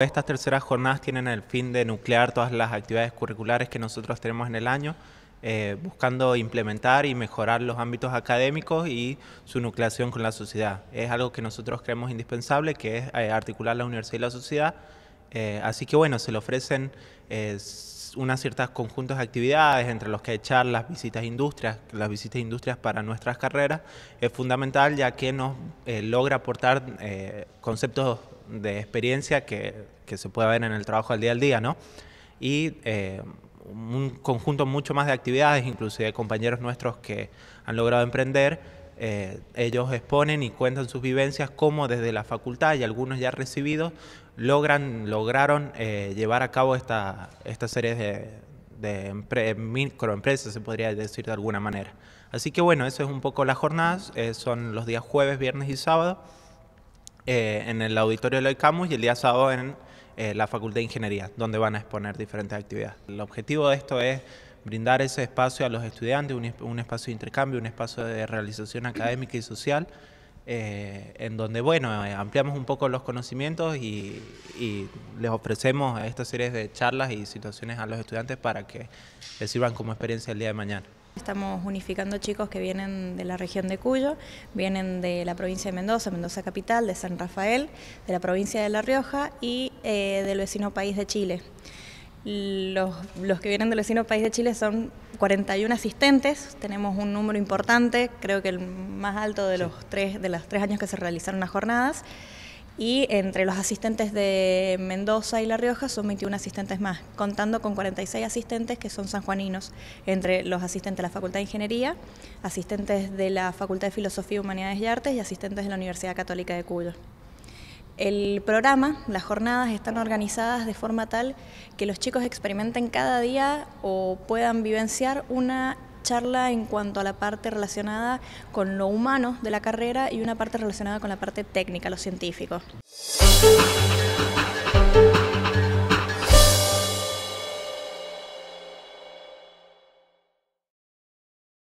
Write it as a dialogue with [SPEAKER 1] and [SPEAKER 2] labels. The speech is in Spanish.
[SPEAKER 1] Estas terceras jornadas tienen el fin de nuclear todas las actividades curriculares que nosotros tenemos en el año, eh, buscando implementar y mejorar los ámbitos académicos y su nucleación con la sociedad. Es algo que nosotros creemos indispensable, que es eh, articular la universidad y la sociedad eh, así que bueno, se le ofrecen eh, unas ciertas conjuntos de actividades, entre los que echar las visitas a industrias, las visitas e industrias para nuestras carreras, es fundamental ya que nos eh, logra aportar conceptos de experiencia que, que, se puede ver en el trabajo del día al día, ¿no? Y un conjunto mucho más de actividades, inclusive compañeros nuestros que han logrado emprender, eh, ellos exponen y cuentan sus vivencias cómo desde la facultad y algunos ya recibidos logran, lograron eh, llevar a cabo esta, esta serie de, microempresas, se podría decir de alguna manera. Así que bueno, eso es un poco las jornadas, eh, son los días jueves, viernes y sábado en el auditorio de la ICAMUS y el día sábado en la Facultad de Ingeniería, donde van a exponer diferentes actividades. El objetivo de esto es brindar ese espacio a los estudiantes, un, espacio de intercambio, un espacio de realización académica y social, eh, en donde, bueno, eh, ampliamos un poco los conocimientos y, les ofrecemos esta serie de charlas y situaciones a los estudiantes para que les sirvan como experiencia el día de mañana.
[SPEAKER 2] Estamos unificando chicos que vienen de la región de Cuyo, vienen de la provincia de Mendoza, Mendoza Capital, de San Rafael, de la provincia de La Rioja y eh, del vecino país de Chile. Los, que vienen del vecino país de Chile son 41 asistentes, tenemos un número importante, creo que el más alto de los tres, de los tres años que se realizaron las jornadas. Y entre los asistentes de Mendoza y La Rioja son 21 asistentes más, contando con 46 asistentes que son sanjuaninos, entre los asistentes de la Facultad de Ingeniería, asistentes de la Facultad de Filosofía, Humanidades y Artes y asistentes de la Universidad Católica de Cuyo. El programa, las jornadas están organizadas de forma tal que los chicos experimenten cada día o puedan vivenciar una charla en cuanto a la parte relacionada con lo humano de la carrera y una parte relacionada con la parte técnica, lo científico.